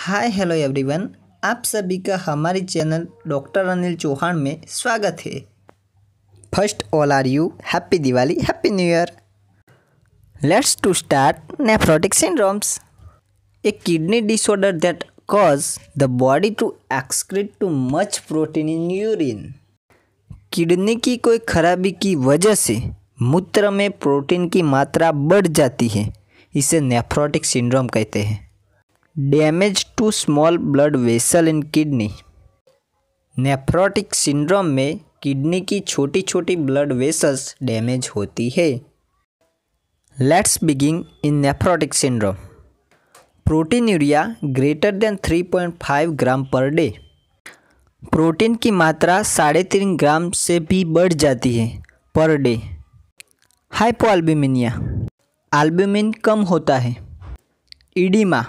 Hi hello everyone आप सभी का हमारे चैनल डॉक्टर अनिल चौहान में स्वागत है first all are you happy Diwali happy new year let's to start nephrotic syndromes a kidney disorder that cause the body to excrete too much protein in urine kidney की कोई खराबी की वजह से मूत्र में प्रोटीन की मात्रा बढ़ जाती है इसे नेफ्रोटिक सिंड्रोम कहते हैं damage to small blood vessel in kidney nephrotic syndrome में किडनी की छोटी छोटी ब्लड वेसल्स डैमेज होती है let's begin in nephrotic syndrome proteinuria greater than 3.5 gram per day protein की मात्रा साढ़े तीन ग्राम से भी बढ़ जाती है पर डे हाइपोअल्ब्यूमिनिया एल्ब्यूमिन कम होता है इडिमा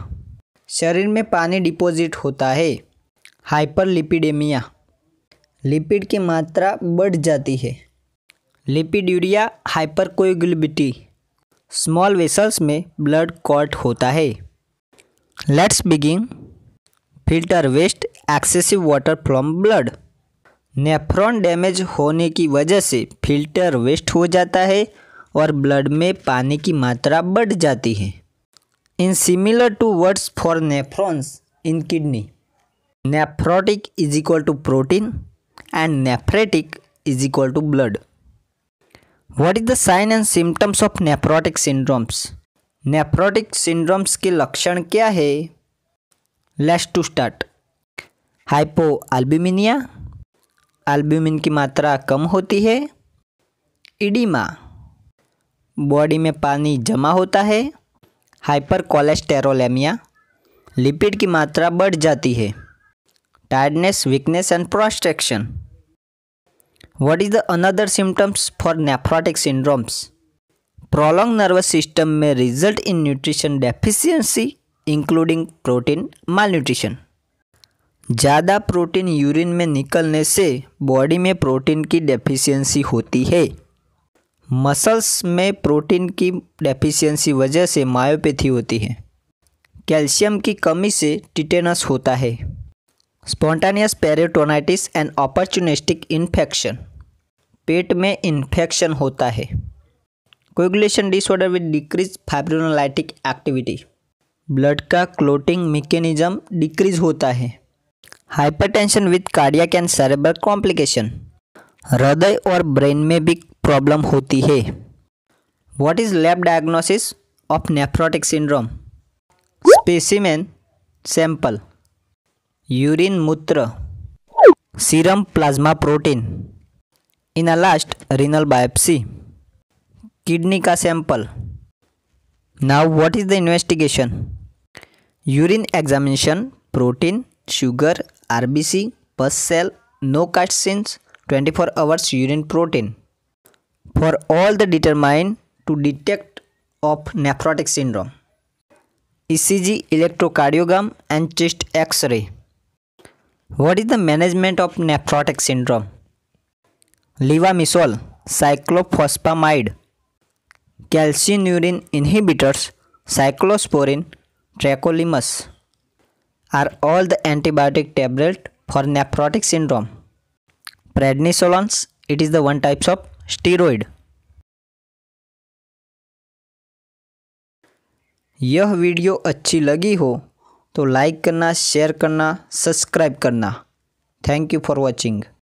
शरीर में पानी डिपॉजिट होता है हाइपरलिपिडेमिया लिपिड की मात्रा बढ़ जाती है लिपिड्यूरिया हाइपरकोगलिबिटी स्मॉल वेसल्स में ब्लड कॉट होता है let's begin filter waste excessive water from blood nephron damage होने की वजह से फिल्टर वेस्ट हो जाता है और ब्लड में पानी की मात्रा बढ़ जाती है in similar to words for nephrons in kidney nephrotic is equal to protein and nephritic is equal to blood what is the sign and symptoms of nephrotic syndromes nephrotic syndromes के लक्षण क्या है let's to start hypoalbuminemia albumin की मात्रा कम होती है oedema body में पानी जमा होता है हाइपर कोलेस्टेरोलेमिया लिपिड की मात्रा बढ़ जाती है tiredness weakness and prostration what is the another symptoms for nephrotic syndromes prolong nervous system में result in nutrition deficiency including protein malnutrition ज़्यादा प्रोटीन यूरिन में निकलने से बॉडी में प्रोटीन की डेफिशियंसी होती है मसल्स में प्रोटीन की डेफिशिएंसी वजह से मायोपैथी होती है कैल्शियम की कमी से टिटेनस होता है spontaneous peritonitis and opportunistic infection पेट में इन्फेक्शन होता है coagulation disorder with decrease fibrinolytic activity blood का क्लोटिंग मेकेनिज्म डिक्रीज होता है hypertension with cardiac and cerebral complication हृदय और ब्रेन में भी प्रॉब्लम होती है what is lab diagnosis of nephrotic syndrome specimen sample urine मूत्र serum plasma protein in a last renal biopsy kidney का sample now what is the investigation urine examination protein sugar RBC pus cell no twenty 24 hours urine protein for all the determine to detect of nephrotic syndrome. ECG, electrocardiogram and chest x-ray. What is the management of nephrotic syndrome? Levamisole, cyclophosphamide, calcineurin inhibitors, cyclosporin, tracholimus are all the antibiotic tablet for nephrotic syndrome. Prednisolone, it is the one types of steroid यह video अच्छी लगी हो तो like करना share करना subscribe करना thank you for watching